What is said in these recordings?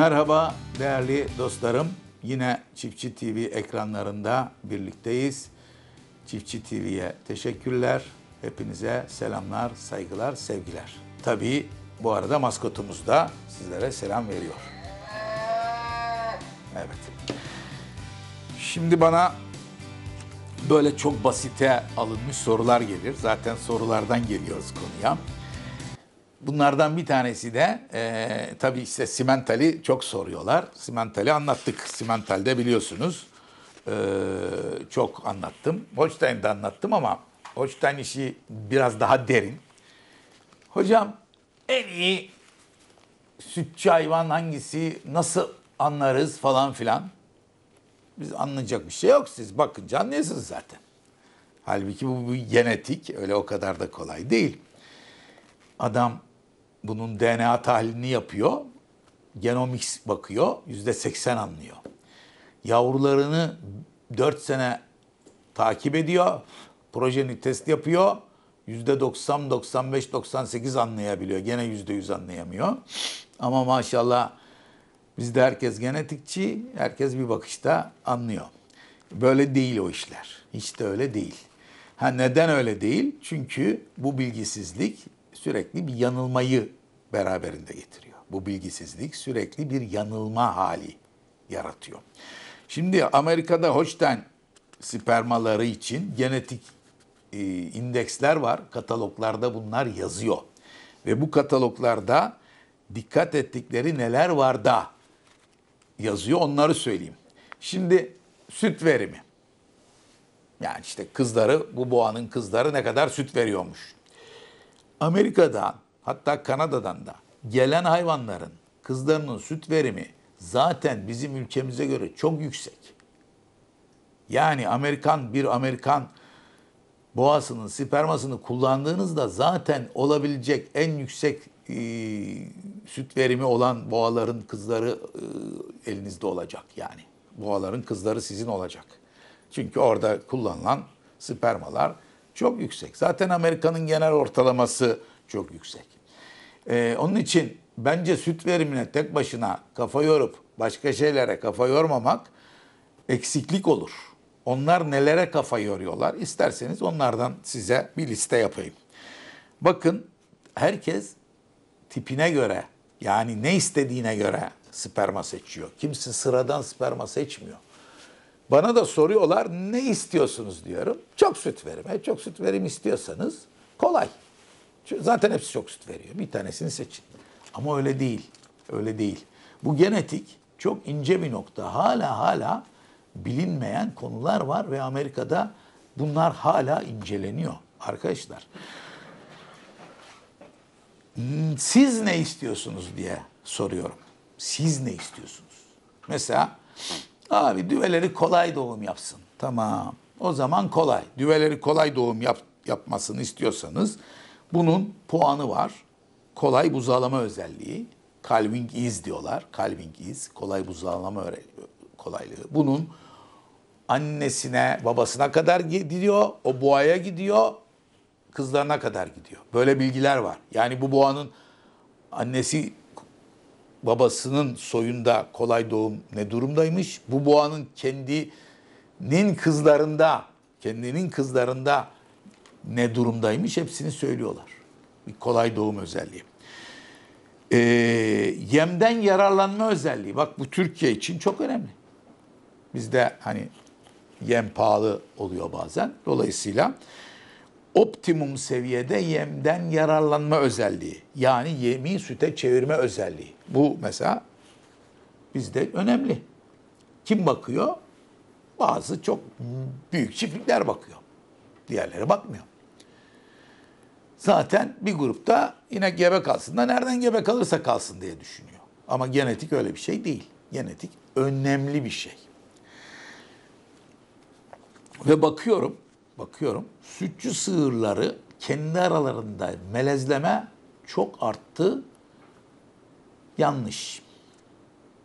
Merhaba değerli dostlarım. Yine Çiftçi TV ekranlarında birlikteyiz. Çiftçi TV'ye teşekkürler. Hepinize selamlar, saygılar, sevgiler. Tabii bu arada maskotumuz da sizlere selam veriyor. Evet. Şimdi bana böyle çok basite alınmış sorular gelir. Zaten sorulardan geliyoruz konuya. Bunlardan bir tanesi de e, tabii işte Simental'i çok soruyorlar. Simental'i anlattık. Simental'de biliyorsunuz e, çok anlattım. Hochstein'de anlattım ama Hochstein işi biraz daha derin. Hocam en iyi sütçü hayvan hangisi, nasıl anlarız falan filan. Biz anlayacak bir şey yok. Siz bakınca anlıyorsunuz zaten. Halbuki bu, bu genetik öyle o kadar da kolay değil. Adam bunun DNA tahlilini yapıyor. genomik bakıyor. Yüzde seksen anlıyor. Yavrularını dört sene takip ediyor. Projeni test yapıyor. Yüzde 90, 95, 98 anlayabiliyor. Gene yüzde yüz anlayamıyor. Ama maşallah bizde herkes genetikçi. Herkes bir bakışta anlıyor. Böyle değil o işler. Hiç de öyle değil. Ha neden öyle değil? Çünkü bu bilgisizlik sürekli bir yanılmayı beraberinde getiriyor. Bu bilgisizlik sürekli bir yanılma hali yaratıyor. Şimdi Amerika'da hoşten spermaları için genetik e, indeksler var. Kataloglarda bunlar yazıyor. Ve bu kataloglarda dikkat ettikleri neler var da yazıyor onları söyleyeyim. Şimdi süt verimi. Yani işte kızları bu boğanın kızları ne kadar süt veriyormuş Amerika'dan hatta Kanada'dan da gelen hayvanların kızlarının süt verimi zaten bizim ülkemize göre çok yüksek. Yani Amerikan bir Amerikan boğasının spermasını kullandığınızda zaten olabilecek en yüksek e, süt verimi olan boğaların kızları e, elinizde olacak yani. Boğaların kızları sizin olacak. Çünkü orada kullanılan spermalar çok yüksek. Zaten Amerika'nın genel ortalaması çok yüksek. Ee, onun için bence süt verimine tek başına kafa yorup başka şeylere kafa yormamak eksiklik olur. Onlar nelere kafa yoruyorlar? İsterseniz onlardan size bir liste yapayım. Bakın herkes tipine göre yani ne istediğine göre sperma seçiyor. Kimse sıradan sperma seçmiyor. Bana da soruyorlar ne istiyorsunuz diyorum. Çok süt verim. E, çok süt verim istiyorsanız kolay. Zaten hepsi çok süt veriyor. Bir tanesini seçin. Ama öyle değil. Öyle değil. Bu genetik çok ince bir nokta. Hala hala bilinmeyen konular var ve Amerika'da bunlar hala inceleniyor arkadaşlar. Hmm, Siz ne istiyorsunuz diye soruyorum. Siz ne istiyorsunuz? Mesela Abi düveleri kolay doğum yapsın. Tamam. O zaman kolay. Düveleri kolay doğum yap, yapmasını istiyorsanız bunun puanı var. Kolay buzağlama özelliği. Calving iz diyorlar. Calving iz. Kolay buzağlama kolaylığı. Bunun annesine, babasına kadar gidiyor. O boğaya gidiyor. Kızlarına kadar gidiyor. Böyle bilgiler var. Yani bu boğanın annesi babasının soyunda kolay doğum ne durumdaymış? Bu boğanın kendinin kızlarında, kendinin kızlarında ne durumdaymış hepsini söylüyorlar. Bir kolay doğum özelliği. Ee, yemden yararlanma özelliği. Bak bu Türkiye için çok önemli. Bizde hani yem pahalı oluyor bazen. Dolayısıyla optimum seviyede yemden yararlanma özelliği. Yani yemi süte çevirme özelliği. Bu mesela bizde önemli. Kim bakıyor? Bazı çok büyük çiftlikler bakıyor. Diğerleri bakmıyor. Zaten bir grupta yine gebe kalsın da nereden gebe kalırsa kalsın diye düşünüyor. Ama genetik öyle bir şey değil. Genetik önemli bir şey. Ve bakıyorum bakıyorum sütçü sığırları kendi aralarında melezleme çok arttı. Yanlış.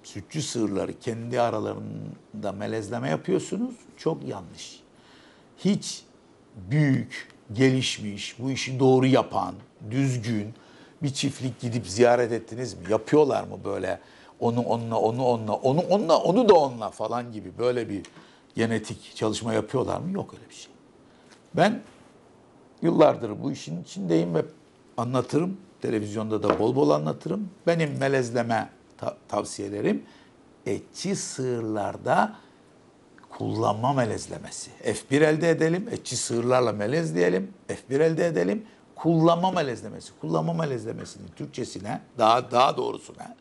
Sütçü sığırları kendi aralarında melezleme yapıyorsunuz. Çok yanlış. Hiç büyük, gelişmiş, bu işi doğru yapan, düzgün bir çiftlik gidip ziyaret ettiniz mi? Yapıyorlar mı böyle onu onunla, onu onunla, onu onunla, onu da onunla falan gibi böyle bir genetik çalışma yapıyorlar mı? Yok öyle bir şey. Ben yıllardır bu işin içindeyim ve anlatırım. Televizyonda da bol bol anlatırım. Benim melezleme ta- tavsiyelerim etçi sığırlarda kullanma melezlemesi. F1 elde edelim, etçi sığırlarla melezleyelim, F1 elde edelim. Kullanma melezlemesi, kullanma melezlemesinin Türkçesine, daha daha doğrusuna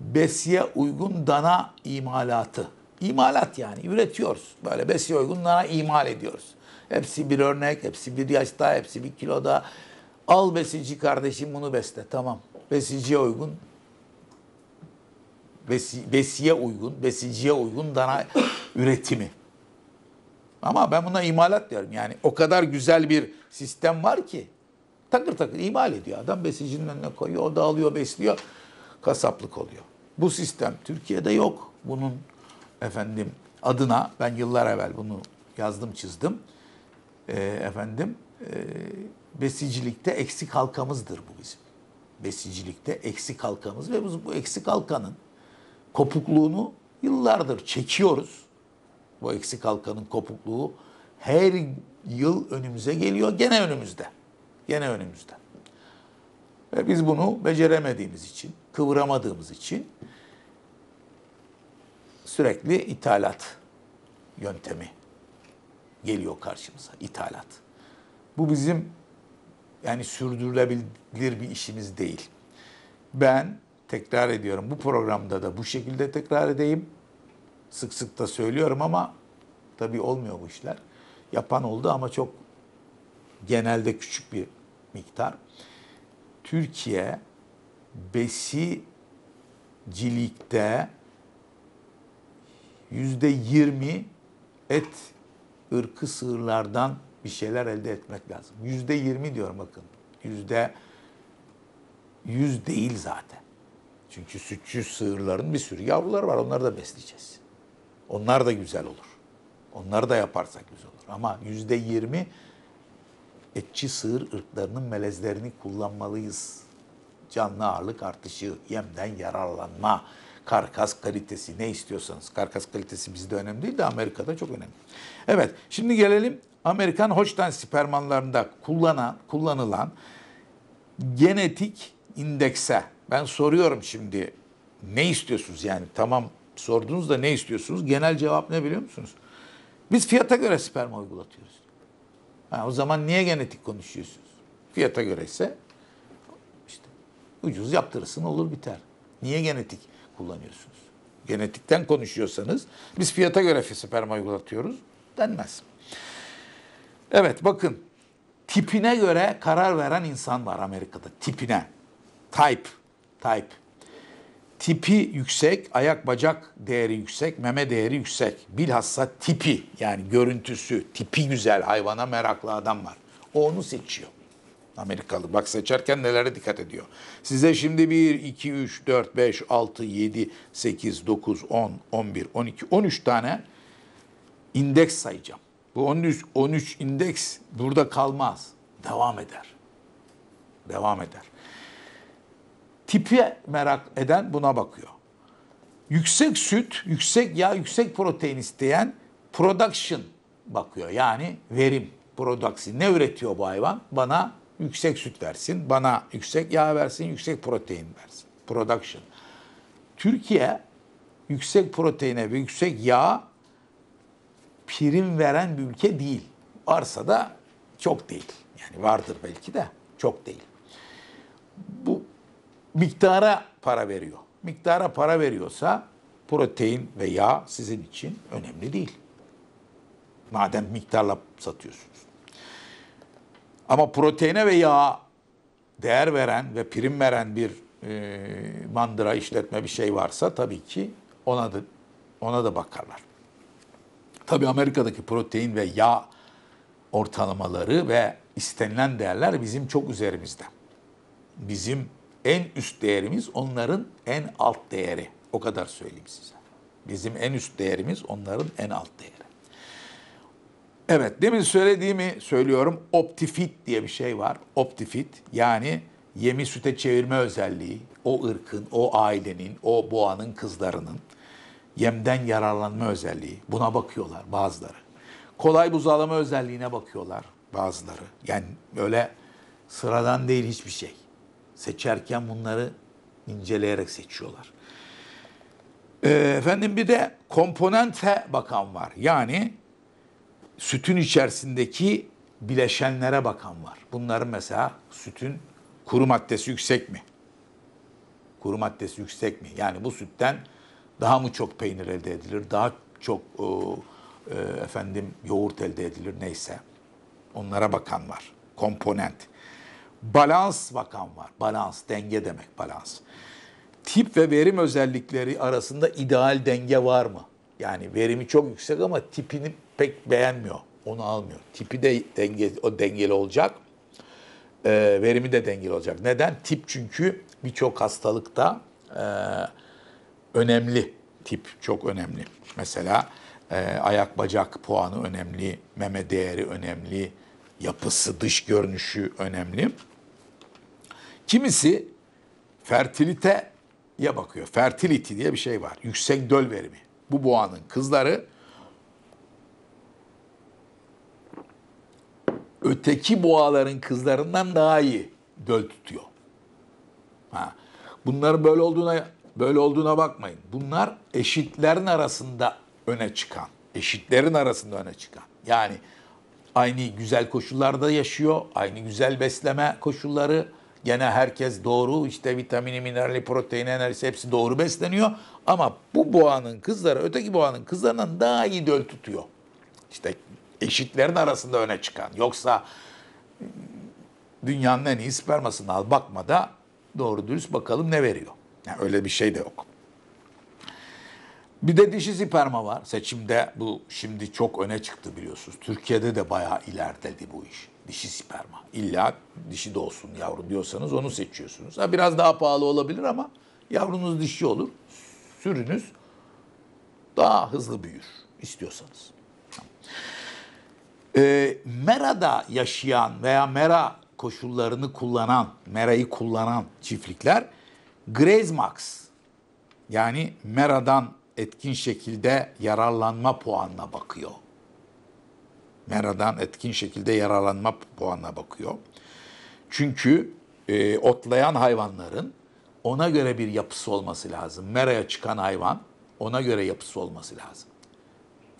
besiye uygun dana imalatı. İmalat yani üretiyoruz. Böyle besiye uygun dana imal ediyoruz. Hepsi bir örnek, hepsi bir yaşta, hepsi bir kiloda. Al besici kardeşim bunu besle. Tamam. Besiciye uygun. Besi, besiye uygun, besiciye uygun dana üretimi. Ama ben buna imalat diyorum. Yani o kadar güzel bir sistem var ki takır takır imal ediyor. Adam besicinin önüne koyuyor, o da alıyor, besliyor. Kasaplık oluyor. Bu sistem Türkiye'de yok. Bunun efendim adına ben yıllar evvel bunu yazdım, çizdim e, efendim e, besicilikte eksik halkamızdır bu bizim. Besicilikte eksik halkamız ve biz bu eksik halkanın kopukluğunu yıllardır çekiyoruz. Bu eksik halkanın kopukluğu her yıl önümüze geliyor. Gene önümüzde. Gene önümüzde. Ve biz bunu beceremediğimiz için, kıvıramadığımız için sürekli ithalat yöntemi geliyor karşımıza ithalat. Bu bizim yani sürdürülebilir bir işimiz değil. Ben tekrar ediyorum bu programda da bu şekilde tekrar edeyim. Sık sık da söylüyorum ama tabii olmuyor bu işler. Yapan oldu ama çok genelde küçük bir miktar. Türkiye besi besicilikte yüzde yirmi et ırkı sığırlardan bir şeyler elde etmek lazım. Yüzde yirmi diyorum bakın. Yüzde yüz değil zaten. Çünkü sütçü sığırların bir sürü yavruları var. Onları da besleyeceğiz. Onlar da güzel olur. Onları da yaparsak güzel olur. Ama yüzde yirmi etçi sığır ırklarının melezlerini kullanmalıyız. Canlı ağırlık artışı, yemden yararlanma, karkas kalitesi ne istiyorsanız. Karkas kalitesi bizde önemli değil de Amerika'da çok önemli. Evet şimdi gelelim Amerikan Hochstein spermanlarında kullanan, kullanılan genetik indekse. Ben soruyorum şimdi ne istiyorsunuz yani tamam sordunuz da ne istiyorsunuz? Genel cevap ne biliyor musunuz? Biz fiyata göre sperma uygulatıyoruz. Ha, o zaman niye genetik konuşuyorsunuz? Fiyata göre ise işte ucuz yaptırırsın olur biter. Niye genetik? kullanıyorsunuz. Genetikten konuşuyorsanız biz fiyata göre sperma uygulatıyoruz denmez. Evet bakın tipine göre karar veren insan var Amerika'da. Tipine. Type. Type. Tipi yüksek, ayak bacak değeri yüksek, meme değeri yüksek. Bilhassa tipi yani görüntüsü, tipi güzel hayvana meraklı adam var. O onu seçiyor. Amerikalı. Bak seçerken nelere dikkat ediyor. Size şimdi 1, 2, 3, 4, 5, 6, 7, 8, 9, 10, 11, 12, 13 tane indeks sayacağım. Bu 13, 13 indeks burada kalmaz. Devam eder. Devam eder. Tipi merak eden buna bakıyor. Yüksek süt, yüksek yağ, yüksek protein isteyen production bakıyor. Yani verim, production. Ne üretiyor bu hayvan? Bana yüksek süt versin, bana yüksek yağ versin, yüksek protein versin. Production. Türkiye yüksek proteine ve yüksek yağ prim veren bir ülke değil. Varsa da çok değil. Yani vardır belki de çok değil. Bu miktara para veriyor. Miktara para veriyorsa protein ve yağ sizin için önemli değil. Madem miktarla satıyorsunuz. Ama proteine ve yağa değer veren ve prim veren bir e, mandıra işletme bir şey varsa tabii ki ona da ona da bakarlar. Tabii Amerika'daki protein ve yağ ortalamaları ve istenilen değerler bizim çok üzerimizde. Bizim en üst değerimiz onların en alt değeri. O kadar söyleyeyim size. Bizim en üst değerimiz onların en alt değeri. Evet demin söylediğimi söylüyorum. Optifit diye bir şey var. Optifit yani yemi süte çevirme özelliği. O ırkın, o ailenin, o boğanın kızlarının yemden yararlanma özelliği. Buna bakıyorlar bazıları. Kolay buzalama özelliğine bakıyorlar bazıları. Yani öyle sıradan değil hiçbir şey. Seçerken bunları inceleyerek seçiyorlar. Ee, efendim bir de komponente bakan var. Yani sütün içerisindeki bileşenlere bakan var. Bunların mesela sütün kuru maddesi yüksek mi? Kuru maddesi yüksek mi? Yani bu sütten daha mı çok peynir elde edilir? Daha çok e, e, efendim yoğurt elde edilir neyse. Onlara bakan var. Komponent. Balans bakan var. Balans, denge demek balans. Tip ve verim özellikleri arasında ideal denge var mı? Yani verimi çok yüksek ama tipini pek beğenmiyor. Onu almıyor. Tipi de denge, o dengeli olacak. E, verimi de dengeli olacak. Neden? Tip çünkü birçok hastalıkta e, önemli. Tip çok önemli. Mesela e, ayak bacak puanı önemli, meme değeri önemli, yapısı, dış görünüşü önemli. Kimisi fertiliteye bakıyor. Fertility diye bir şey var. Yüksek döl verimi. Bu boğanın kızları öteki boğaların kızlarından daha iyi döl tutuyor. Ha. Bunların böyle olduğuna böyle olduğuna bakmayın. Bunlar eşitlerin arasında öne çıkan, eşitlerin arasında öne çıkan. Yani aynı güzel koşullarda yaşıyor, aynı güzel besleme koşulları. Gene herkes doğru işte vitamini, minerali, proteini, enerjisi hepsi doğru besleniyor. Ama bu boğanın kızları öteki boğanın kızlarından daha iyi döl tutuyor. İşte eşitlerin arasında öne çıkan. Yoksa dünyanın en iyi spermasını al bakma da doğru dürüst bakalım ne veriyor. Yani öyle bir şey de yok. Bir de dişi sperma var. Seçimde bu şimdi çok öne çıktı biliyorsunuz. Türkiye'de de bayağı ilerledi bu iş. Dişi sperma. İlla dişi de olsun yavru diyorsanız onu seçiyorsunuz. Ha biraz daha pahalı olabilir ama yavrunuz dişi olur. Sürünüz daha hızlı büyür istiyorsanız. E, Mera'da yaşayan veya Mera koşullarını kullanan, Mera'yı kullanan çiftlikler Grezmax yani Mera'dan etkin şekilde yararlanma puanına bakıyor. Mera'dan etkin şekilde yararlanma puanına bakıyor. Çünkü e, otlayan hayvanların ona göre bir yapısı olması lazım. Mera'ya çıkan hayvan ona göre yapısı olması lazım.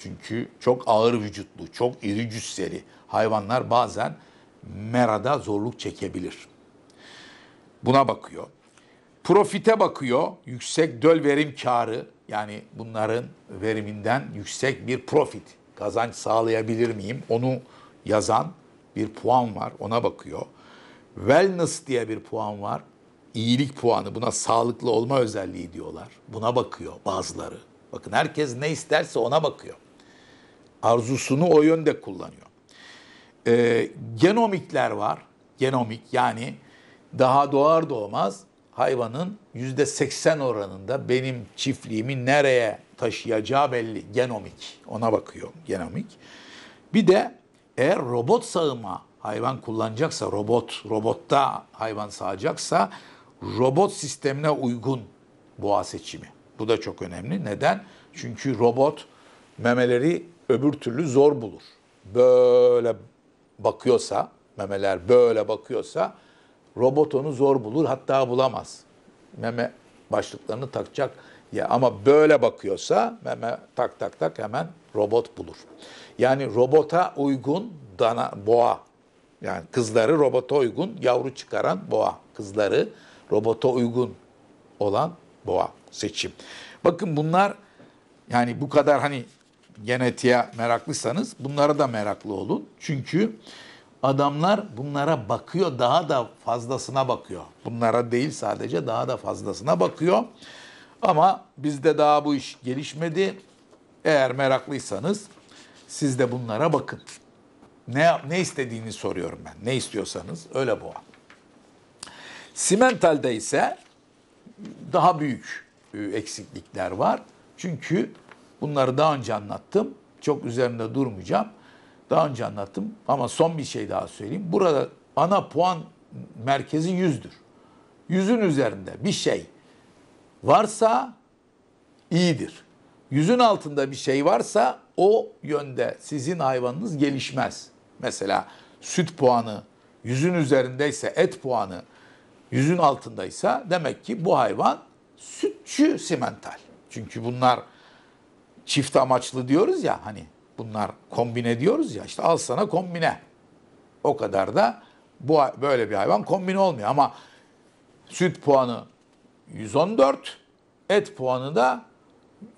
Çünkü çok ağır vücutlu, çok iri cüsseli hayvanlar bazen merada zorluk çekebilir. Buna bakıyor. Profite bakıyor. Yüksek döl verim karı yani bunların veriminden yüksek bir profit kazanç sağlayabilir miyim? Onu yazan bir puan var. Ona bakıyor. Wellness diye bir puan var. İyilik puanı. Buna sağlıklı olma özelliği diyorlar. Buna bakıyor bazıları. Bakın herkes ne isterse ona bakıyor. Arzusunu o yönde kullanıyor. E, genomikler var. Genomik yani daha doğar doğmaz hayvanın yüzde seksen oranında benim çiftliğimi nereye taşıyacağı belli. Genomik. Ona bakıyor genomik. Bir de eğer robot sağıma hayvan kullanacaksa, robot, robotta hayvan sağacaksa robot sistemine uygun boğa seçimi. Bu da çok önemli. Neden? Çünkü robot memeleri öbür türlü zor bulur. Böyle bakıyorsa, memeler böyle bakıyorsa robot onu zor bulur hatta bulamaz. Meme başlıklarını takacak ya ama böyle bakıyorsa meme tak tak tak hemen robot bulur. Yani robota uygun dana boğa. Yani kızları robota uygun yavru çıkaran boğa. Kızları robota uygun olan boğa seçim. Bakın bunlar yani bu kadar hani genetiğe meraklıysanız bunlara da meraklı olun. Çünkü adamlar bunlara bakıyor, daha da fazlasına bakıyor. Bunlara değil sadece daha da fazlasına bakıyor. Ama bizde daha bu iş gelişmedi. Eğer meraklıysanız siz de bunlara bakın. Ne, ne istediğini soruyorum ben. Ne istiyorsanız öyle boğa. Simental'de ise daha büyük e, eksiklikler var. Çünkü Bunları daha önce anlattım. Çok üzerinde durmayacağım. Daha önce anlattım ama son bir şey daha söyleyeyim. Burada ana puan merkezi yüzdür. Yüzün üzerinde bir şey varsa iyidir. Yüzün altında bir şey varsa o yönde sizin hayvanınız gelişmez. Mesela süt puanı yüzün üzerindeyse et puanı yüzün altındaysa demek ki bu hayvan sütçü simental. Çünkü bunlar çift amaçlı diyoruz ya hani bunlar kombine diyoruz ya işte al sana kombine. O kadar da bu böyle bir hayvan kombine olmuyor ama süt puanı 114, et puanı da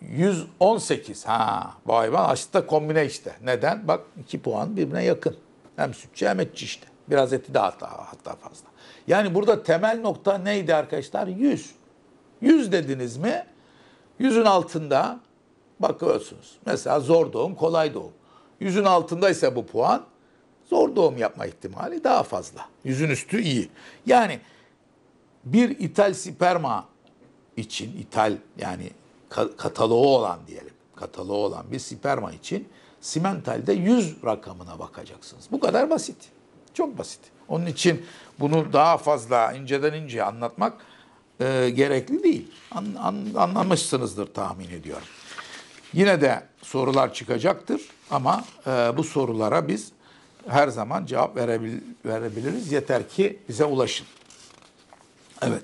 118. Ha bu hayvan aslında kombine işte. Neden? Bak iki puan birbirine yakın. Hem sütçü hem etçi işte. Biraz eti de hatta, hatta fazla. Yani burada temel nokta neydi arkadaşlar? 100. 100 dediniz mi? 100'ün altında bakıyorsunuz. Mesela zor doğum, kolay doğum. Yüzün altında ise bu puan zor doğum yapma ihtimali daha fazla. Yüzün üstü iyi. Yani bir ithal sperma için ithal yani kataloğu olan diyelim. Kataloğu olan bir sperma için simentalde 100 rakamına bakacaksınız. Bu kadar basit. Çok basit. Onun için bunu daha fazla inceden ince anlatmak e, gerekli değil. An, an, anlamışsınızdır tahmin ediyorum. Yine de sorular çıkacaktır ama e, bu sorulara biz her zaman cevap verebil verebiliriz. Yeter ki bize ulaşın. Evet.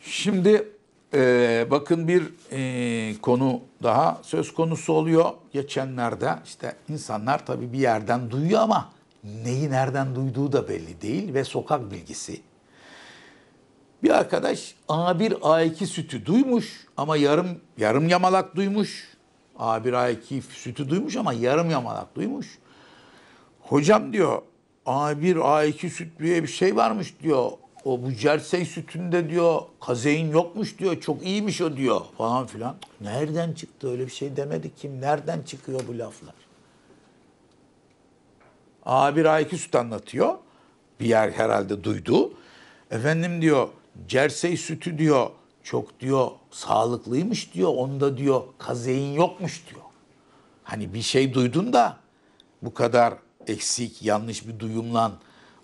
Şimdi e, bakın bir e, konu daha söz konusu oluyor. Geçenlerde işte insanlar tabii bir yerden duyuyor ama neyi nereden duyduğu da belli değil ve sokak bilgisi bir arkadaş A1 A2 sütü duymuş ama yarım yarım yamalak duymuş. A1 A2 sütü duymuş ama yarım yamalak duymuş. Hocam diyor A1 A2 süt diye bir şey varmış diyor. O bu jersey sütünde diyor kazein yokmuş diyor. Çok iyiymiş o diyor falan filan. Nereden çıktı öyle bir şey demedi kim? Nereden çıkıyor bu laflar? A1 A2 süt anlatıyor. Bir yer herhalde duydu. Efendim diyor Cersey sütü diyor çok diyor sağlıklıymış diyor. Onda diyor kazeyin yokmuş diyor. Hani bir şey duydun da bu kadar eksik yanlış bir duyumlan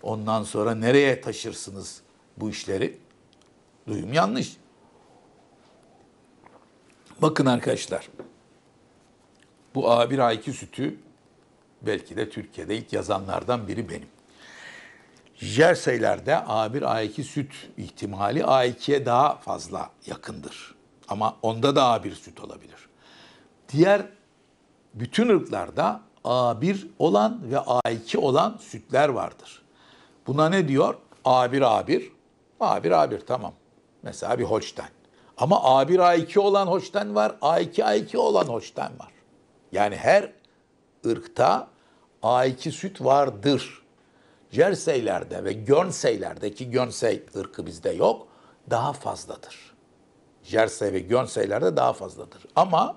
ondan sonra nereye taşırsınız bu işleri? Duyum yanlış. Bakın arkadaşlar. Bu A1 A2 sütü belki de Türkiye'de ilk yazanlardan biri benim. Jerseylerde A1, A2 süt ihtimali A2'ye daha fazla yakındır. Ama onda da A1 süt olabilir. Diğer bütün ırklarda A1 olan ve A2 olan sütler vardır. Buna ne diyor? A1, A1, A1, A1 tamam. Mesela bir Holstein. Ama A1, A2 olan Holstein var, A2, A2 olan Holstein var. Yani her ırkta A2 süt vardır. Jersey'lerde ve Guernsey'lerde ki Guernsey ırkı bizde yok daha fazladır. Jersey ve Guernsey'lerde daha fazladır. Ama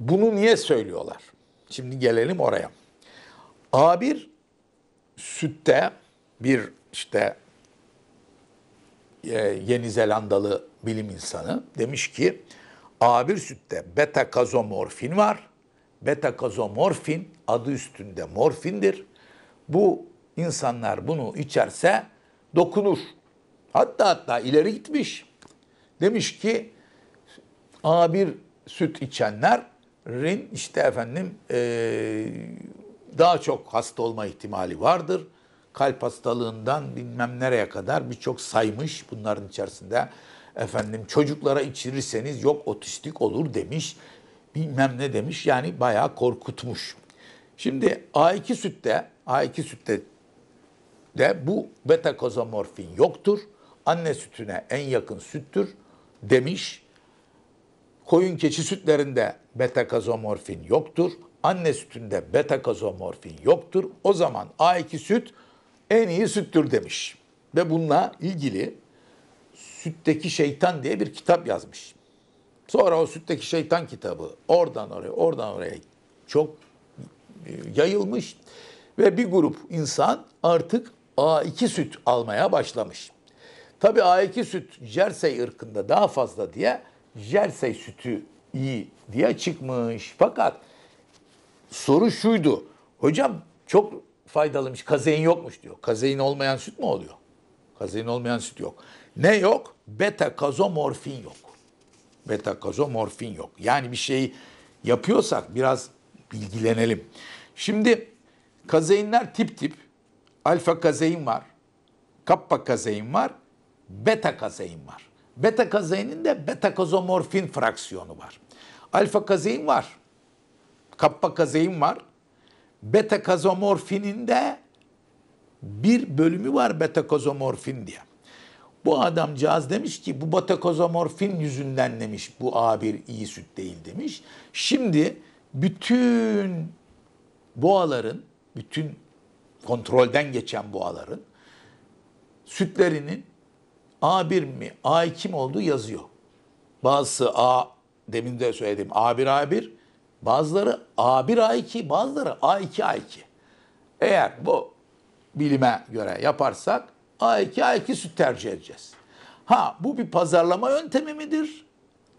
bunu niye söylüyorlar? Şimdi gelelim oraya. A1 sütte bir işte e, Yeni Zelandalı bilim insanı demiş ki A1 sütte beta kazomorfin var. Beta kazomorfin adı üstünde morfindir bu insanlar bunu içerse dokunur. Hatta hatta ileri gitmiş. Demiş ki A1 süt içenlerin işte efendim e, daha çok hasta olma ihtimali vardır. Kalp hastalığından bilmem nereye kadar birçok saymış bunların içerisinde. Efendim çocuklara içirirseniz yok otistik olur demiş. Bilmem ne demiş yani bayağı korkutmuş. Şimdi A2 sütte, A2 sütte de bu beta kozomorfin yoktur. Anne sütüne en yakın süttür demiş. Koyun keçi sütlerinde beta kozomorfin yoktur. Anne sütünde beta kozomorfin yoktur. O zaman A2 süt en iyi süttür demiş. Ve bununla ilgili Sütteki Şeytan diye bir kitap yazmış. Sonra o Sütteki Şeytan kitabı oradan oraya oradan oraya çok e, yayılmış ve bir grup insan artık A2 süt almaya başlamış. Tabi A2 süt Jersey ırkında daha fazla diye Jersey sütü iyi diye çıkmış. Fakat soru şuydu. Hocam çok faydalıymış. Kazein yokmuş diyor. Kazein olmayan süt mü oluyor? Kazein olmayan süt yok. Ne yok? Beta kazomorfin yok. Beta kazomorfin yok. Yani bir şey yapıyorsak biraz bilgilenelim. Şimdi kazeinler tip tip. Alfa kazein var. Kappa kazein var. Beta kazein var. Beta kazeinin de beta kozomorfin fraksiyonu var. Alfa kazein var. Kappa kazein var. Beta kozomorfinin de bir bölümü var beta kozomorfin diye. Bu adamcağız demiş ki bu beta batakozomorfin yüzünden demiş bu A1 iyi süt değil demiş. Şimdi bütün boğaların, bütün kontrolden geçen boğaların sütlerinin A1 mi A2 mi olduğu yazıyor. Bazısı A demin de söylediğim A1 A1 bazıları A1 A2 bazıları A2 A2. Eğer bu bilime göre yaparsak A2 A2 süt tercih edeceğiz. Ha bu bir pazarlama yöntemi midir?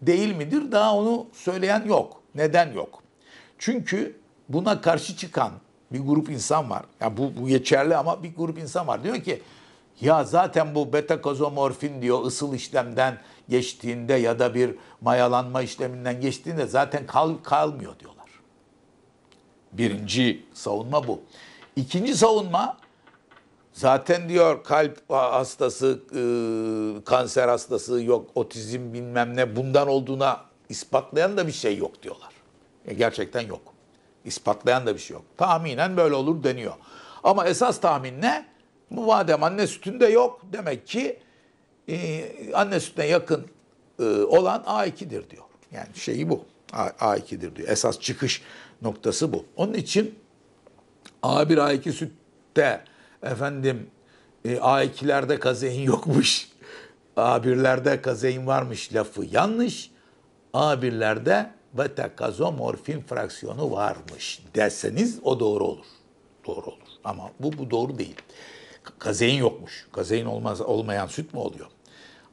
Değil midir? Daha onu söyleyen yok. Neden yok? Çünkü buna karşı çıkan bir grup insan var. Yani bu, bu geçerli ama bir grup insan var. Diyor ki ya zaten bu beta kozomorfin diyor ısıl işlemden geçtiğinde ya da bir mayalanma işleminden geçtiğinde zaten kal, kalmıyor diyorlar. Birinci savunma bu. İkinci savunma zaten diyor kalp hastası, e, kanser hastası yok, otizm bilmem ne bundan olduğuna ispatlayan da bir şey yok diyorlar. E, gerçekten yok. İspatlayan da bir şey yok. Tahminen böyle olur deniyor. Ama esas tahmin ne? Bu madem anne sütünde yok demek ki e, anne sütüne yakın e, olan A2'dir diyor. Yani şeyi bu. A, A2'dir diyor. Esas çıkış noktası bu. Onun için A1 A2 sütte efendim e, A2'lerde kazein yokmuş. A1'lerde kazein varmış lafı yanlış. A1'lerde betakazomorfin fraksiyonu varmış derseniz o doğru olur. Doğru olur. Ama bu, bu doğru değil. Kazein yokmuş. Kazein olmaz, olmayan süt mü oluyor?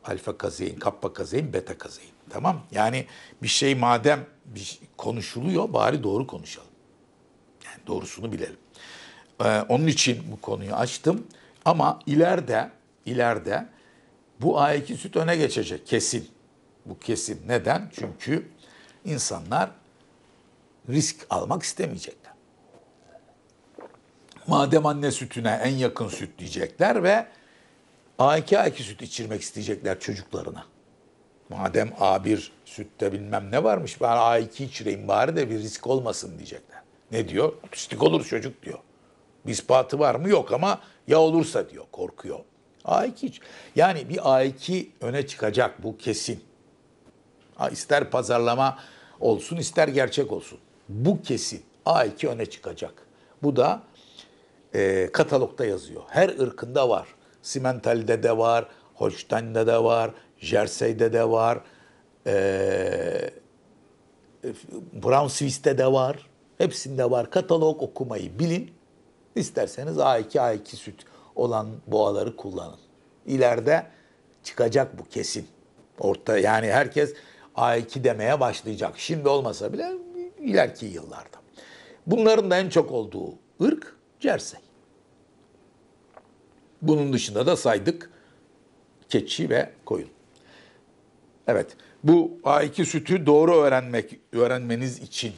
Alfa kazein, kappa kazein, beta kazein. Tamam. Yani bir şey madem bir şey konuşuluyor bari doğru konuşalım. Yani doğrusunu bilelim. Ee, onun için bu konuyu açtım. Ama ileride, ileride bu A2 süt öne geçecek kesin. Bu kesin. Neden? Çünkü insanlar risk almak istemeyecekler. Madem anne sütüne en yakın süt diyecekler ve A2 A2 süt içirmek isteyecekler çocuklarına. Madem A1 sütte bilmem ne varmış ben A2 içireyim bari de bir risk olmasın diyecekler. Ne diyor? Otistik olur çocuk diyor. Bir ispatı var mı? Yok ama ya olursa diyor korkuyor. A2 iç. Yani bir A2 öne çıkacak bu kesin. İster pazarlama olsun ister gerçek olsun. Bu kesin. A2 öne çıkacak. Bu da e, katalogda yazıyor. Her ırkında var. Simental'de de var, Holstein'de de var, Jersey'de de var, e, e Brunswick'te de var. Hepsinde var. Katalog okumayı bilin. İsterseniz A2, A2 süt olan boğaları kullanın. İleride çıkacak bu kesin. Orta yani herkes A2 demeye başlayacak. Şimdi olmasa bile ileriki yıllarda. Bunların da en çok olduğu ırk Cersei. Bunun dışında da saydık keçi ve koyun. Evet. Bu A2 sütü doğru öğrenmek öğrenmeniz için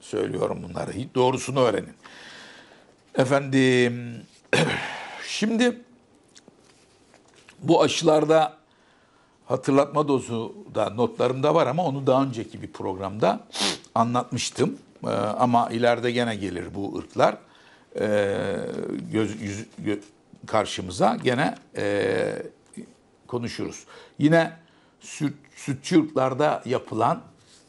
söylüyorum bunları. Doğrusunu öğrenin. Efendim şimdi bu aşılarda hatırlatma dozu da notlarımda var ama onu daha önceki bir programda anlatmıştım. Ee, ama ileride gene gelir bu ırklar e, göz, yüz, gö, karşımıza gene e, konuşuruz. Yine süt, sütçü ırklarda yapılan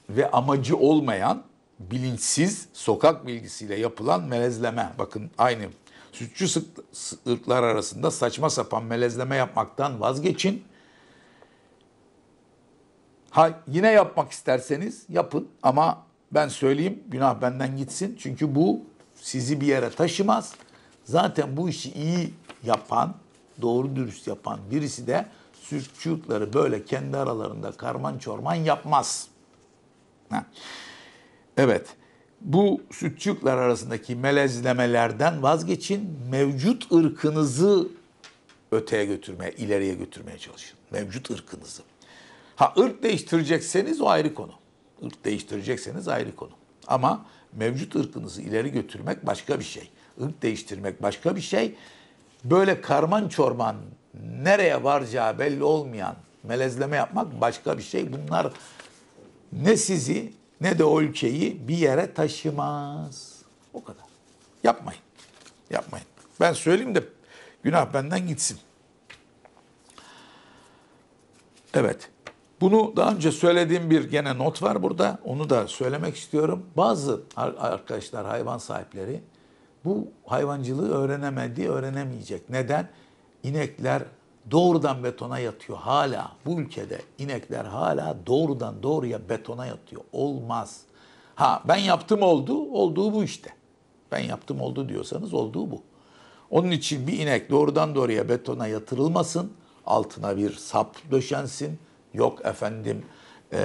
ve amacı olmayan bilinçsiz sokak bilgisiyle yapılan melezleme. Bakın aynı sütçü ırklar arasında saçma sapan melezleme yapmaktan vazgeçin Ha yine yapmak isterseniz yapın ama ben söyleyeyim günah benden gitsin. Çünkü bu sizi bir yere taşımaz. Zaten bu işi iyi yapan, doğru dürüst yapan birisi de sürçütleri böyle kendi aralarında karman çorman yapmaz. Ha. Evet. Bu sütçüklar arasındaki melezlemelerden vazgeçin. Mevcut ırkınızı öteye götürmeye, ileriye götürmeye çalışın. Mevcut ırkınızı. Ha ırk değiştirecekseniz o ayrı konu. Irk değiştirecekseniz ayrı konu. Ama mevcut ırkınızı ileri götürmek başka bir şey. Irk değiştirmek başka bir şey. Böyle karman çorman nereye varacağı belli olmayan melezleme yapmak başka bir şey. Bunlar ne sizi ne de o ülkeyi bir yere taşımaz. O kadar. Yapmayın. Yapmayın. Ben söyleyeyim de günah benden gitsin. Evet. Bunu daha önce söylediğim bir gene not var burada. Onu da söylemek istiyorum. Bazı arkadaşlar, hayvan sahipleri bu hayvancılığı öğrenemedi, öğrenemeyecek. Neden? İnekler doğrudan betona yatıyor hala. Bu ülkede inekler hala doğrudan doğruya betona yatıyor. Olmaz. Ha ben yaptım oldu, olduğu bu işte. Ben yaptım oldu diyorsanız olduğu bu. Onun için bir inek doğrudan doğruya betona yatırılmasın, altına bir sap döşensin, Yok efendim e,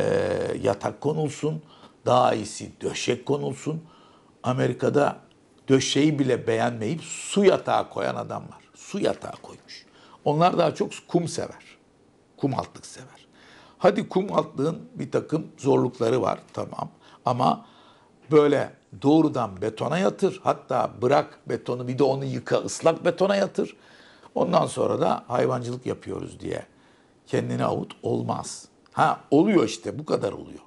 yatak konulsun. Daha iyisi döşek konulsun. Amerika'da döşeyi bile beğenmeyip su yatağı koyan adam var. Su yatağı koymuş. Onlar daha çok kum sever. Kum altlık sever. Hadi kum altlığın bir takım zorlukları var tamam. Ama böyle doğrudan betona yatır. Hatta bırak betonu bir de onu yıka ıslak betona yatır. Ondan sonra da hayvancılık yapıyoruz diye kendini avut olmaz. Ha oluyor işte bu kadar oluyor.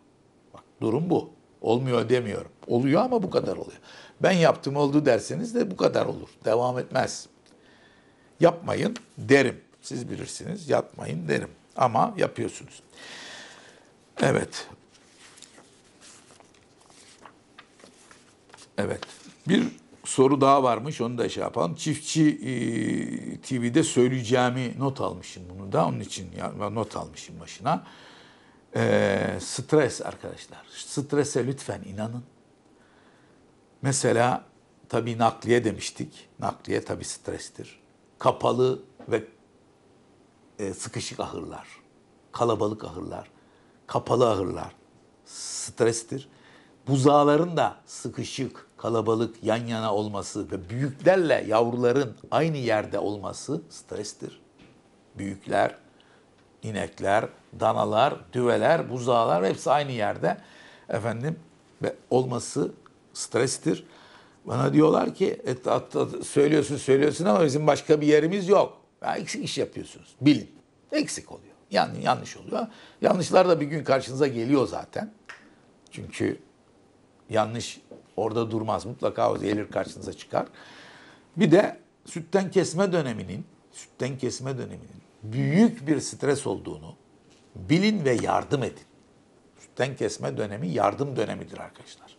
Bak durum bu. Olmuyor demiyorum. Oluyor ama bu kadar oluyor. Ben yaptım oldu derseniz de bu kadar olur. Devam etmez. Yapmayın derim. Siz bilirsiniz yapmayın derim. Ama yapıyorsunuz. Evet. Evet. Bir soru daha varmış onu da şey yapalım. Çiftçi e, TV'de söyleyeceğimi not almışım bunu da onun için ya, not almışım başına. E, stres arkadaşlar. Strese lütfen inanın. Mesela tabii nakliye demiştik. Nakliye tabii strestir. Kapalı ve e, sıkışık ahırlar, kalabalık ahırlar, kapalı ahırlar strestir. Buzağların da sıkışık, kalabalık yan yana olması ve büyüklerle yavruların aynı yerde olması strestir. Büyükler, inekler, danalar, düveler, buzağlar hepsi aynı yerde efendim ve olması strestir. Bana diyorlar ki et, at, at, söylüyorsun söylüyorsun ama bizim başka bir yerimiz yok. Ya eksik iş yapıyorsunuz. Bilin. Eksik oluyor. Yani yanlış oluyor. Yanlışlar da bir gün karşınıza geliyor zaten. Çünkü yanlış Orada durmaz. Mutlaka o gelir karşınıza çıkar. Bir de sütten kesme döneminin, sütten kesme döneminin büyük bir stres olduğunu bilin ve yardım edin. Sütten kesme dönemi yardım dönemidir arkadaşlar.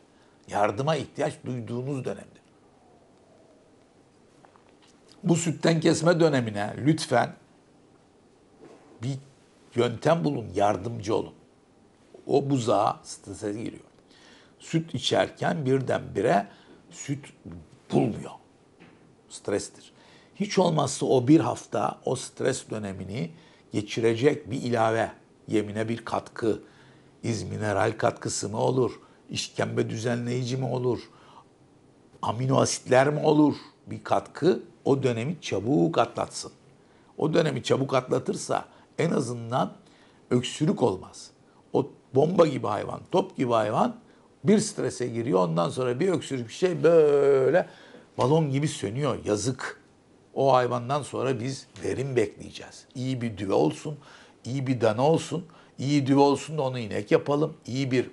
Yardıma ihtiyaç duyduğunuz dönemdir. Bu sütten kesme dönemine lütfen bir yöntem bulun, yardımcı olun. O buzağa strese giriyor süt içerken birdenbire süt bulmuyor. Strestir. Hiç olmazsa o bir hafta o stres dönemini geçirecek bir ilave, yemine bir katkı, iz mineral katkısı mı olur, işkembe düzenleyici mi olur, amino asitler mi olur bir katkı o dönemi çabuk atlatsın. O dönemi çabuk atlatırsa en azından öksürük olmaz. O bomba gibi hayvan, top gibi hayvan bir strese giriyor ondan sonra bir öksürük bir şey böyle balon gibi sönüyor. Yazık. O hayvandan sonra biz verim bekleyeceğiz. İyi bir düve olsun, iyi bir dana olsun. iyi düve olsun da onu inek yapalım. iyi bir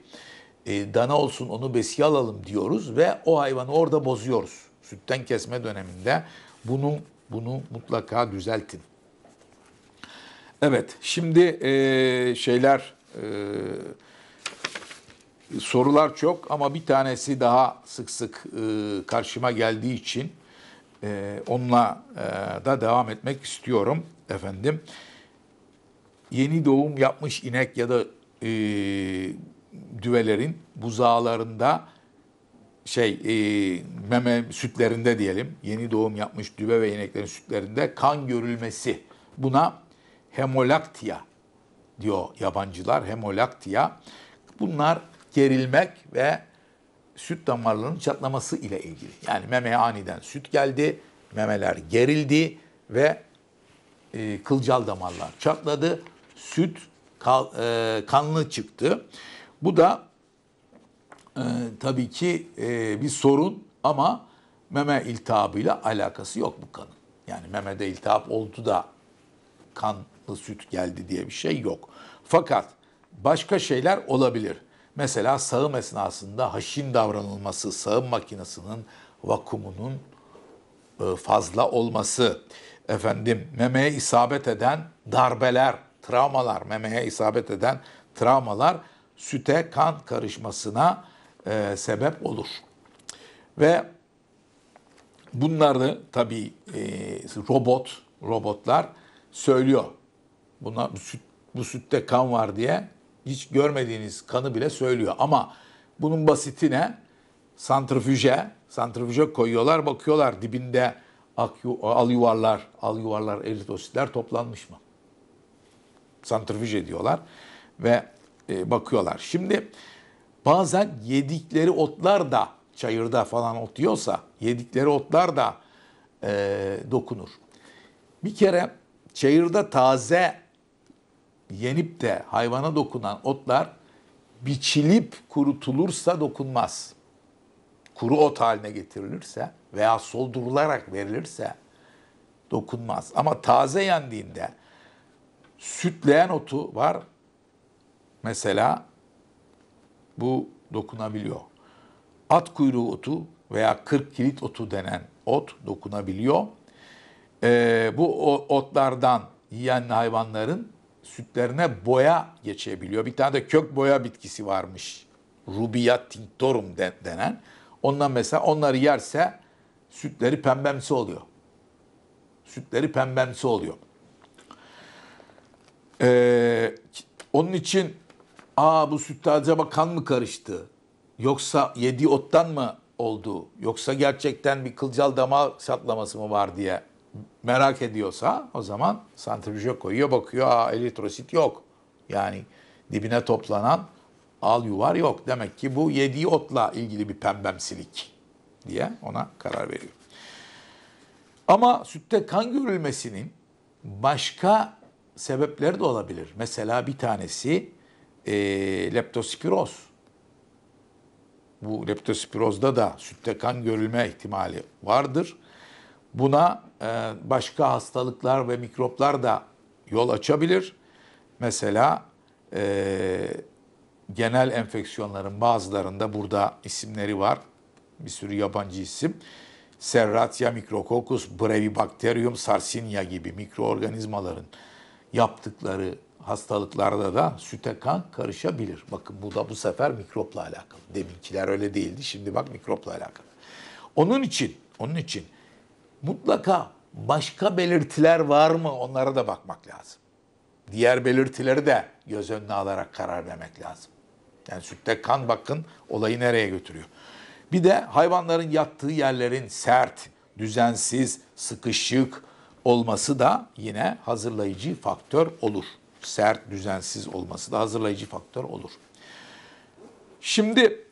e, dana olsun onu besiye alalım diyoruz ve o hayvanı orada bozuyoruz. Sütten kesme döneminde bunu bunu mutlaka düzeltin. Evet şimdi e, şeyler e, Sorular çok ama bir tanesi daha sık sık e, karşıma geldiği için e, onunla e, da devam etmek istiyorum efendim. Yeni doğum yapmış inek ya da e, düvelerin buzağlarında şey e, meme sütlerinde diyelim yeni doğum yapmış düve ve ineklerin sütlerinde kan görülmesi buna hemolaktiya diyor yabancılar hemolaktiya bunlar gerilmek ve süt damarlarının çatlaması ile ilgili. Yani memeye aniden süt geldi, memeler gerildi ve e, kılcal damarlar çatladı. Süt kal, e, kanlı çıktı. Bu da e, tabii ki e, bir sorun ama meme iltihabıyla alakası yok bu kanın. Yani memede iltihap oldu da kanlı süt geldi diye bir şey yok. Fakat başka şeyler olabilir. Mesela sağım esnasında haşin davranılması, sağım makinesinin vakumunun e, fazla olması, efendim memeye isabet eden darbeler, travmalar, memeye isabet eden travmalar süte kan karışmasına e, sebep olur. Ve bunları tabii e, robot, robotlar söylüyor. Buna süt, bu sütte kan var diye hiç görmediğiniz kanı bile söylüyor. Ama bunun basiti ne? Santrifüje, santrifüje koyuyorlar, bakıyorlar dibinde al yuvarlar, al yuvarlar, eritrositler toplanmış mı? Santrifüje diyorlar ve e, bakıyorlar. Şimdi bazen yedikleri otlar da çayırda falan ot otuyorsa yedikleri otlar da e, dokunur. Bir kere çayırda taze yenip de hayvana dokunan otlar biçilip kurutulursa dokunmaz. Kuru ot haline getirilirse veya soldurularak verilirse dokunmaz. Ama taze yendiğinde sütleyen otu var mesela bu dokunabiliyor. At kuyruğu otu veya kırk kilit otu denen ot dokunabiliyor. Ee, bu otlardan yiyen hayvanların sütlerine boya geçebiliyor. Bir tane de kök boya bitkisi varmış. Rubia tinctorum de, denen. Ondan mesela onları yerse sütleri pembemsi oluyor. Sütleri pembemsi oluyor. Ee, onun için aa bu sütte acaba kan mı karıştı? Yoksa yedi ottan mı oldu? Yoksa gerçekten bir kılcal damar çatlaması mı var diye merak ediyorsa o zaman santrifüje koyuyor bakıyor aa elektrosit yok. Yani dibine toplanan al yuvar yok. Demek ki bu yediği otla ilgili bir pembemsilik diye ona karar veriyor. Ama sütte kan görülmesinin başka sebepleri de olabilir. Mesela bir tanesi e, leptospiroz. Bu leptospirozda da sütte kan görülme ihtimali vardır. Buna e, başka hastalıklar ve mikroplar da yol açabilir. Mesela e, genel enfeksiyonların bazılarında burada isimleri var. Bir sürü yabancı isim. Serratia mikrokokus, Brevibacterium sarsinia gibi mikroorganizmaların yaptıkları hastalıklarda da süte kan karışabilir. Bakın bu da bu sefer mikropla alakalı. Deminkiler öyle değildi. Şimdi bak mikropla alakalı. Onun için, onun için mutlaka başka belirtiler var mı onlara da bakmak lazım. Diğer belirtileri de göz önüne alarak karar vermek lazım. Yani sütte kan bakın olayı nereye götürüyor. Bir de hayvanların yattığı yerlerin sert, düzensiz, sıkışık olması da yine hazırlayıcı faktör olur. Sert, düzensiz olması da hazırlayıcı faktör olur. Şimdi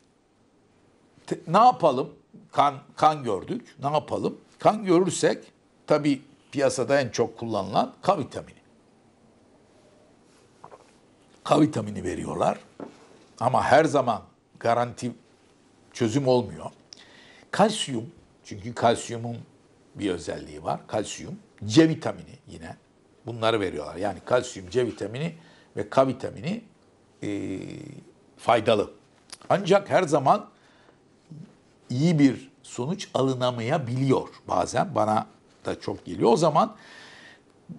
ne yapalım? Kan kan gördük. Ne yapalım? Kan görürsek tabi piyasada en çok kullanılan K vitamini. K vitamini veriyorlar ama her zaman garanti çözüm olmuyor. Kalsiyum çünkü kalsiyumun bir özelliği var. Kalsiyum, C vitamini yine bunları veriyorlar. Yani kalsiyum, C vitamini ve K vitamini e, faydalı. Ancak her zaman iyi bir sonuç alınamayabiliyor bazen bana da çok geliyor. O zaman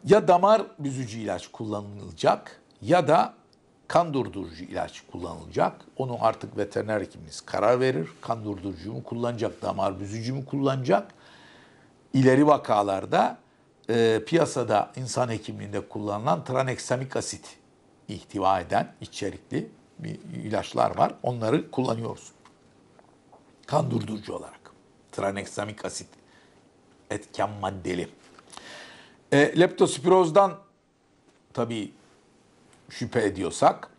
ya damar büzücü ilaç kullanılacak ya da kan durdurucu ilaç kullanılacak. Onu artık veteriner hekiminiz karar verir. Kan durdurucu mu kullanacak, damar büzücü mü kullanacak? İleri vakalarda e, piyasada insan hekimliğinde kullanılan traneksamik asit ihtiva eden içerikli bir ilaçlar var. Onları kullanıyoruz. Kan durdurucu olarak. Tranexamik asit etken maddeli. E, leptospirozdan tabii şüphe ediyorsak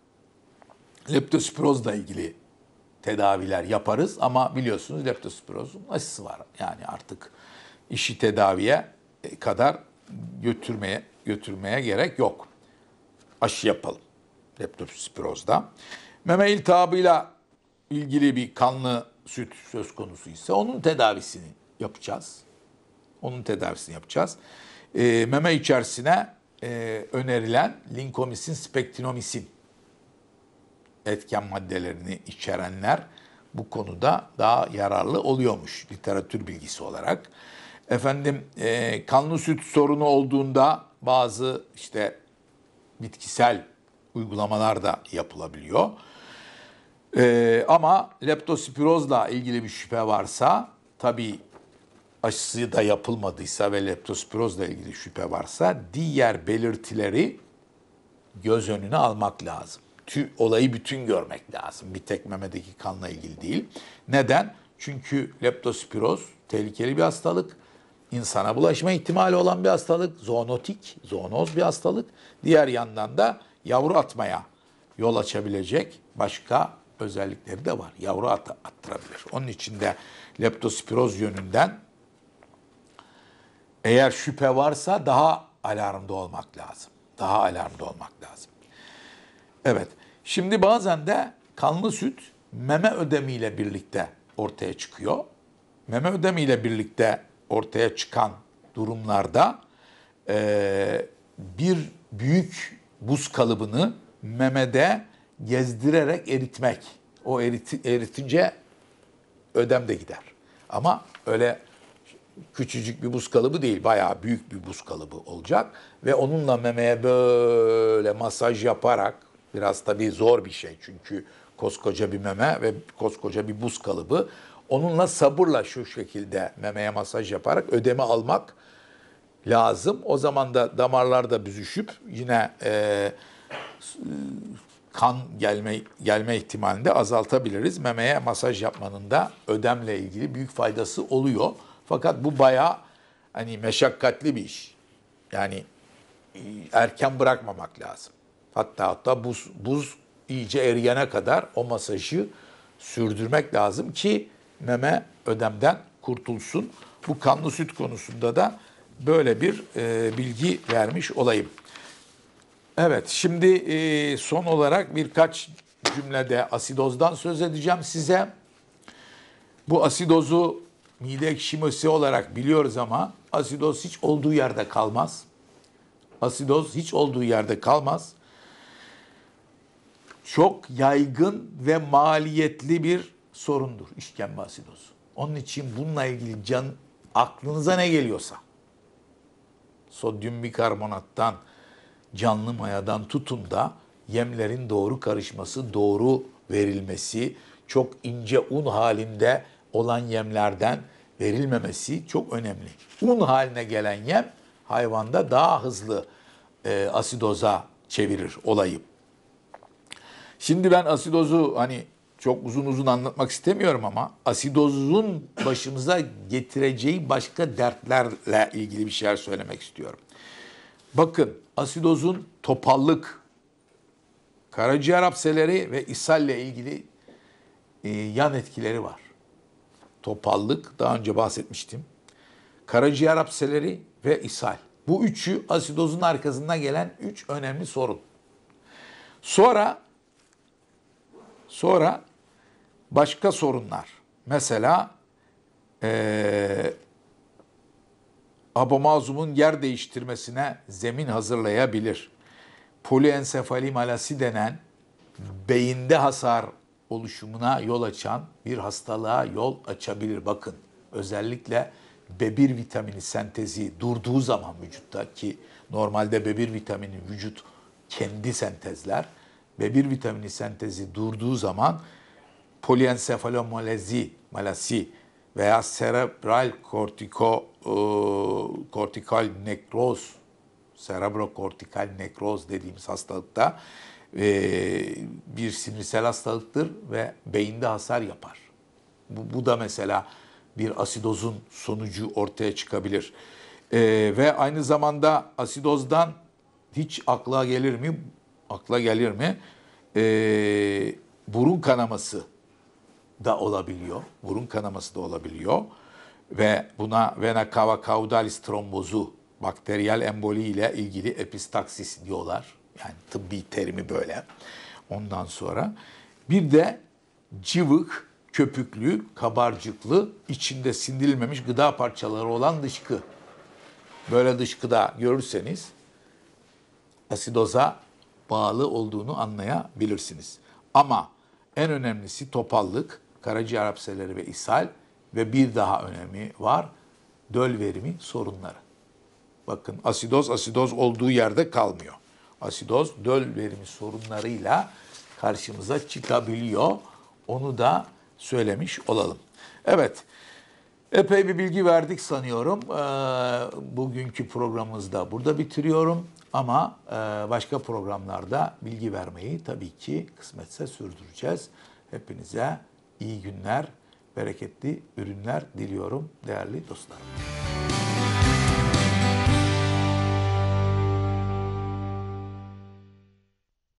leptospirozla ilgili tedaviler yaparız ama biliyorsunuz leptospirozun aşısı var. Yani artık işi tedaviye e, kadar götürmeye götürmeye gerek yok. Aşı yapalım leptospirozda. Meme iltihabıyla ilgili bir kanlı süt söz konusu ise onun tedavisini yapacağız. Onun tedavisini yapacağız. E, meme içerisine e, önerilen linkomisin, spektinomisin etken maddelerini içerenler bu konuda daha yararlı oluyormuş literatür bilgisi olarak. Efendim e, kanlı süt sorunu olduğunda bazı işte bitkisel uygulamalar da yapılabiliyor. Ee, ama leptospirozla ilgili bir şüphe varsa tabii aşısı da yapılmadıysa ve leptospirozla ilgili şüphe varsa diğer belirtileri göz önüne almak lazım. Tü, olayı bütün görmek lazım. Bir tek memedeki kanla ilgili değil. Neden? Çünkü leptospiroz tehlikeli bir hastalık. İnsana bulaşma ihtimali olan bir hastalık. Zoonotik, zoonoz bir hastalık. Diğer yandan da yavru atmaya yol açabilecek başka özellikleri de var. Yavru at attırabilir. Onun için de leptospiroz yönünden eğer şüphe varsa daha alarmda olmak lazım. Daha alarmda olmak lazım. Evet. Şimdi bazen de kanlı süt meme ödemiyle birlikte ortaya çıkıyor. Meme ödemiyle birlikte ortaya çıkan durumlarda e, bir büyük buz kalıbını memede gezdirerek eritmek. O eriti, eritince ödem de gider. Ama öyle küçücük bir buz kalıbı değil. Bayağı büyük bir buz kalıbı olacak. Ve onunla memeye böyle masaj yaparak biraz tabii zor bir şey. Çünkü koskoca bir meme ve koskoca bir buz kalıbı. Onunla sabırla şu şekilde memeye masaj yaparak ödemi almak lazım. O zaman da damarlar da büzüşüp yine e, kan gelme gelme ihtimalini de azaltabiliriz. Memeye masaj yapmanın da ödemle ilgili büyük faydası oluyor. Fakat bu bayağı hani meşakkatli bir iş. Yani e, erken bırakmamak lazım. Hatta hatta buz buz iyice eriyene kadar o masajı sürdürmek lazım ki meme ödemden kurtulsun. Bu kanlı süt konusunda da böyle bir e, bilgi vermiş olayım. Evet, şimdi e, son olarak birkaç cümlede asidozdan söz edeceğim size. Bu asidozu mide ekşimesi olarak biliyoruz ama asidoz hiç olduğu yerde kalmaz. Asidoz hiç olduğu yerde kalmaz. Çok yaygın ve maliyetli bir sorundur işkembe asidozu. Onun için bununla ilgili can aklınıza ne geliyorsa sodyum bikarbonattan canlı mayadan tutun da yemlerin doğru karışması, doğru verilmesi, çok ince un halinde olan yemlerden verilmemesi çok önemli. Un haline gelen yem hayvanda daha hızlı e, asidoza çevirir olayı. Şimdi ben asidozu hani çok uzun uzun anlatmak istemiyorum ama asidozun başımıza getireceği başka dertlerle ilgili bir şeyler söylemek istiyorum. Bakın asidozun topallık, karaciğer hapseleri ve ishalle ilgili e, yan etkileri var. Topallık daha önce bahsetmiştim. Karaciğer hapseleri ve ishal. Bu üçü asidozun arkasından gelen üç önemli sorun. Sonra sonra başka sorunlar. Mesela e, abomazumun yer değiştirmesine zemin hazırlayabilir. Poliensefali malasi denen beyinde hasar oluşumuna yol açan bir hastalığa yol açabilir. Bakın özellikle B1 vitamini sentezi durduğu zaman vücutta ki normalde B1 vitamini vücut kendi sentezler. B1 vitamini sentezi durduğu zaman poliensefalomalazi malasi veya serebral kortiko e, kortikal nekroz serebrokortikal nekroz dediğimiz hastalıkta e, bir sinirsel hastalıktır ve beyinde hasar yapar. Bu, bu da mesela bir asidozun sonucu ortaya çıkabilir. E, ve aynı zamanda asidozdan hiç akla gelir mi? Akla gelir mi? E, burun kanaması da olabiliyor. Burun kanaması da olabiliyor. Ve buna vena cava caudalis trombozu bakteriyel emboli ile ilgili epistaksis diyorlar. Yani tıbbi terimi böyle. Ondan sonra bir de cıvık, köpüklü, kabarcıklı, içinde sindirilmemiş gıda parçaları olan dışkı. Böyle dışkıda görürseniz asidoza bağlı olduğunu anlayabilirsiniz. Ama en önemlisi topallık, karaciğer hapseleri ve ishal ve bir daha önemi var. Döl verimi sorunları. Bakın asidoz asidoz olduğu yerde kalmıyor. Asidoz döl verimi sorunlarıyla karşımıza çıkabiliyor. Onu da söylemiş olalım. Evet. Epey bir bilgi verdik sanıyorum. E, bugünkü programımızda burada bitiriyorum. Ama e, başka programlarda bilgi vermeyi tabii ki kısmetse sürdüreceğiz. Hepinize iyi günler, bereketli ürünler diliyorum değerli dostlarım.